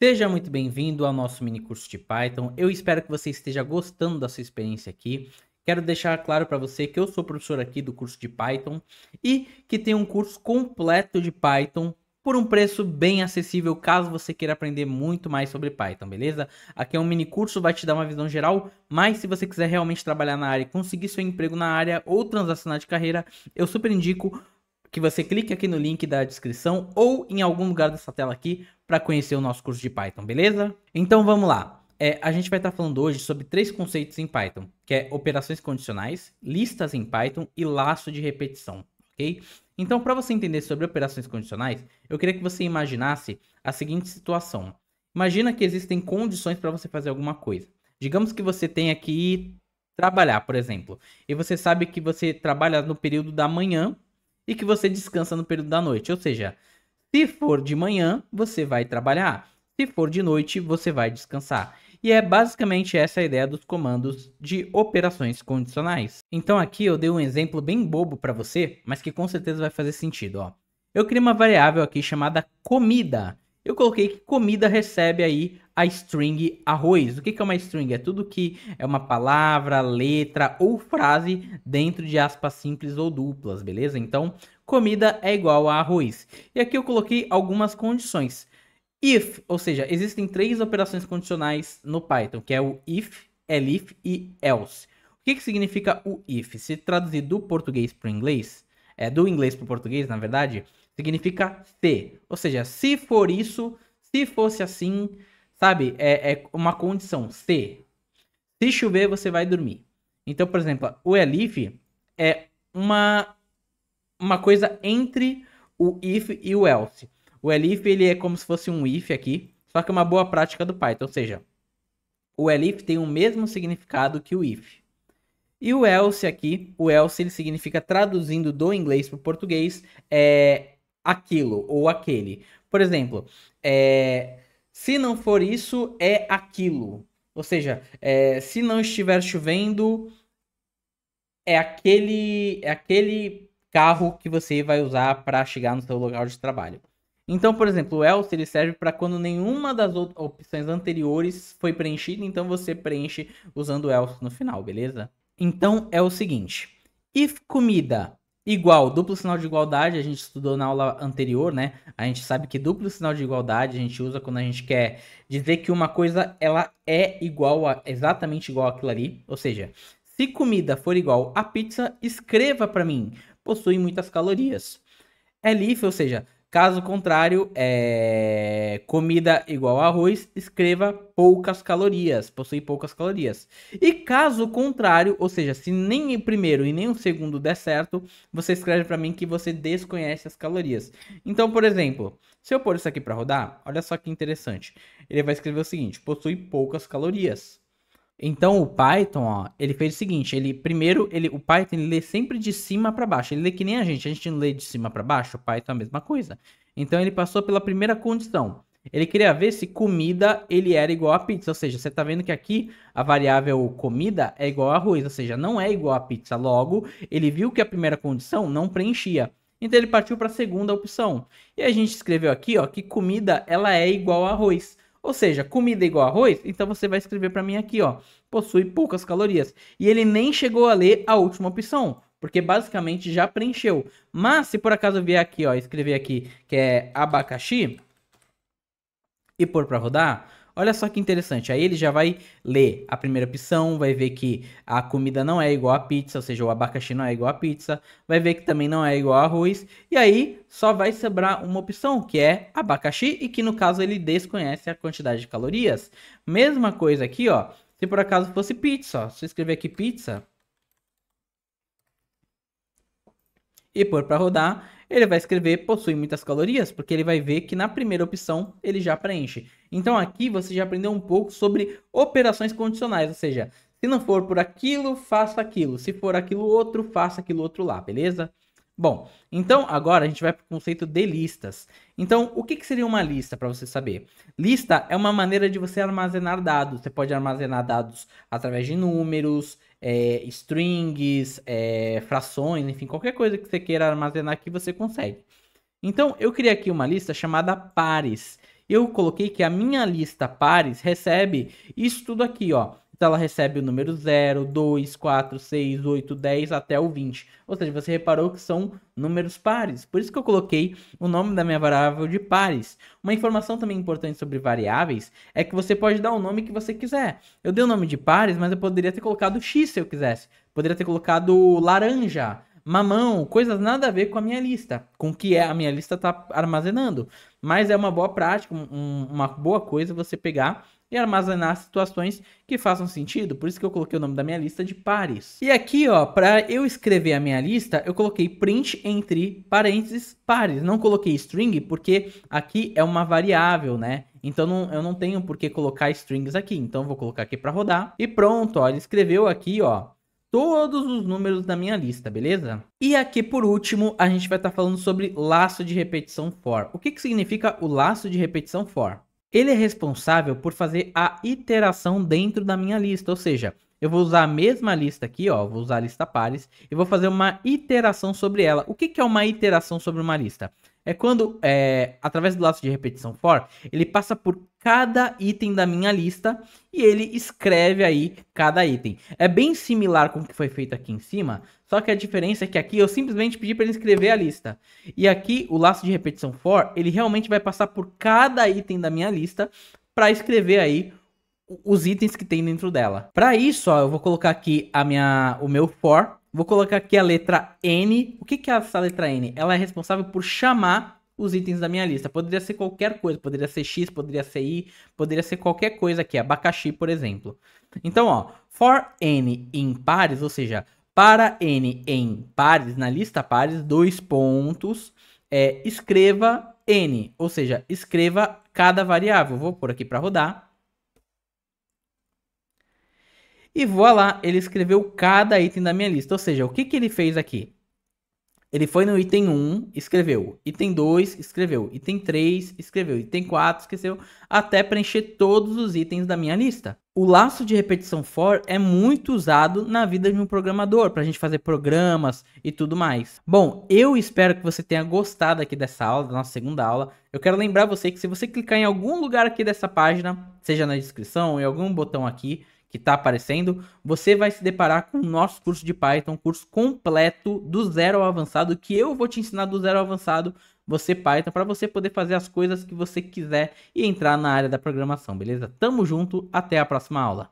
Seja muito bem-vindo ao nosso mini curso de Python. Eu espero que você esteja gostando da sua experiência aqui. Quero deixar claro para você que eu sou professor aqui do curso de Python e que tem um curso completo de Python por um preço bem acessível, caso você queira aprender muito mais sobre Python, beleza? Aqui é um mini curso, vai te dar uma visão geral, mas se você quiser realmente trabalhar na área e conseguir seu emprego na área ou transacionar de carreira, eu super indico que você clique aqui no link da descrição ou em algum lugar dessa tela aqui para conhecer o nosso curso de Python, beleza? Então vamos lá. É, a gente vai estar tá falando hoje sobre três conceitos em Python, que é operações condicionais, listas em Python e laço de repetição, ok? Então, para você entender sobre operações condicionais, eu queria que você imaginasse a seguinte situação. Imagina que existem condições para você fazer alguma coisa. Digamos que você tenha que ir trabalhar, por exemplo, e você sabe que você trabalha no período da manhã e que você descansa no período da noite. Ou seja, se for de manhã, você vai trabalhar. Se for de noite, você vai descansar. E é basicamente essa a ideia dos comandos de operações condicionais. Então aqui eu dei um exemplo bem bobo para você, mas que com certeza vai fazer sentido. Ó. Eu criei uma variável aqui chamada comida. Eu coloquei que comida recebe aí a string arroz. O que é uma string? É tudo que é uma palavra, letra ou frase dentro de aspas simples ou duplas, beleza? Então, comida é igual a arroz. E aqui eu coloquei algumas condições. If, ou seja, existem três operações condicionais no Python, que é o if, é elif e else. O que, que significa o if? Se traduzir do português para o inglês, é, do inglês para o português, na verdade, significa se. Ou seja, se for isso, se fosse assim, Sabe? É, é uma condição. Se. Se chover, você vai dormir. Então, por exemplo, o elif é uma, uma coisa entre o if e o else. O elif ele é como se fosse um if aqui, só que é uma boa prática do Python. Ou seja, o elif tem o mesmo significado que o if. E o else aqui, o else ele significa traduzindo do inglês para o português, é aquilo ou aquele. Por exemplo, é, se não for isso, é aquilo. Ou seja, é, se não estiver chovendo, é aquele, é aquele carro que você vai usar para chegar no seu local de trabalho. Então, por exemplo, o else ele serve para quando nenhuma das opções anteriores foi preenchida, então você preenche usando o else no final, beleza? Então é o seguinte: if comida Igual, duplo sinal de igualdade, a gente estudou na aula anterior, né? A gente sabe que duplo sinal de igualdade a gente usa quando a gente quer dizer que uma coisa ela é igual a exatamente igual àquilo ali, ou seja, se comida for igual a pizza, escreva para mim, possui muitas calorias. É livre, ou seja, Caso contrário, é... comida igual arroz, escreva poucas calorias, possui poucas calorias. E caso contrário, ou seja, se nem o primeiro e nem o segundo der certo, você escreve para mim que você desconhece as calorias. Então, por exemplo, se eu pôr isso aqui para rodar, olha só que interessante. Ele vai escrever o seguinte: possui poucas calorias. Então o Python, ó, ele fez o seguinte, ele primeiro, ele, o Python ele lê sempre de cima para baixo. Ele lê que nem a gente, a gente não lê de cima para baixo, o Python é a mesma coisa. Então ele passou pela primeira condição. Ele queria ver se comida ele era igual a pizza, ou seja, você está vendo que aqui a variável comida é igual a arroz, ou seja, não é igual a pizza. Logo, ele viu que a primeira condição não preenchia. Então ele partiu para a segunda opção. E a gente escreveu aqui, ó, que comida ela é igual a arroz. Ou seja, comida igual arroz, então você vai escrever para mim aqui, ó, possui poucas calorias. E ele nem chegou a ler a última opção, porque basicamente já preencheu. Mas se por acaso vier aqui, ó, escrever aqui que é abacaxi e pôr para rodar, Olha só que interessante. Aí ele já vai ler a primeira opção, vai ver que a comida não é igual à pizza, ou seja, o abacaxi não é igual à pizza, vai ver que também não é igual ao arroz, e aí só vai sobrar uma opção, que é abacaxi, e que no caso ele desconhece a quantidade de calorias. Mesma coisa aqui, ó. Se por acaso fosse pizza, ó, se eu escrever aqui pizza, e pôr para rodar, ele vai escrever possui muitas calorias, porque ele vai ver que na primeira opção ele já preenche. Então aqui você já aprendeu um pouco sobre operações condicionais, ou seja, se não for por aquilo, faça aquilo. Se for aquilo outro, faça aquilo outro lá, beleza? Bom, então agora a gente vai para o conceito de listas. Então, o que, que seria uma lista para você saber? Lista é uma maneira de você armazenar dados. Você pode armazenar dados através de números, é, strings, é, frações, enfim, qualquer coisa que você queira armazenar aqui, você consegue. Então, eu criei aqui uma lista chamada pares. Eu coloquei que a minha lista pares recebe isso tudo aqui, ó. Então ela recebe o número 0, 2, 4, 6, 8, 10 até o 20. Ou seja, você reparou que são números pares. Por isso que eu coloquei o nome da minha variável de pares. Uma informação também importante sobre variáveis é que você pode dar o nome que você quiser. Eu dei o nome de pares, mas eu poderia ter colocado X se eu quisesse. Poderia ter colocado laranja, mamão, coisas nada a ver com a minha lista, com o que é a minha lista está armazenando. Mas é uma boa prática, um, uma boa coisa você pegar e armazenar situações que façam sentido. Por isso que eu coloquei o nome da minha lista de pares. E aqui, ó, para eu escrever a minha lista, eu coloquei print entre parênteses pares. Não coloquei string porque aqui é uma variável, né? Então não, eu não tenho por que colocar strings aqui. Então vou colocar aqui para rodar. E pronto, ó, ele escreveu aqui, ó, todos os números da minha lista, beleza? E aqui por último, a gente vai estar tá falando sobre laço de repetição for. O que, que significa o laço de repetição for? ele é responsável por fazer a iteração dentro da minha lista, ou seja, eu vou usar a mesma lista aqui, ó, vou usar a lista pares e vou fazer uma iteração sobre ela. O que, que é uma iteração sobre uma lista? é quando, é, através do laço de repetição for, ele passa por cada item da minha lista e ele escreve aí cada item. É bem similar com o que foi feito aqui em cima, só que a diferença é que aqui eu simplesmente pedi para ele escrever a lista. E aqui o laço de repetição for, ele realmente vai passar por cada item da minha lista para escrever aí os itens que tem dentro dela. Para isso, ó, eu vou colocar aqui a minha, o meu for Vou colocar aqui a letra N. O que, que é essa letra N? Ela é responsável por chamar os itens da minha lista. Poderia ser qualquer coisa, poderia ser X, poderia ser i. poderia ser qualquer coisa aqui, é. abacaxi, por exemplo. Então, ó, for N em pares, ou seja, para N em pares, na lista pares, dois pontos, é, escreva N, ou seja, escreva cada variável. Vou pôr aqui para rodar. E voilà, ele escreveu cada item da minha lista. Ou seja, o que, que ele fez aqui? Ele foi no item 1, escreveu. Item 2, escreveu. Item 3, escreveu. Item 4, esqueceu. Até preencher todos os itens da minha lista. O laço de repetição for é muito usado na vida de um programador, para a gente fazer programas e tudo mais. Bom, eu espero que você tenha gostado aqui dessa aula, da nossa segunda aula. Eu quero lembrar você que se você clicar em algum lugar aqui dessa página, seja na descrição, em algum botão aqui, que está aparecendo, você vai se deparar com o nosso curso de Python, curso completo do zero ao avançado, que eu vou te ensinar do zero ao avançado, você Python, para você poder fazer as coisas que você quiser e entrar na área da programação, beleza? Tamo junto, até a próxima aula.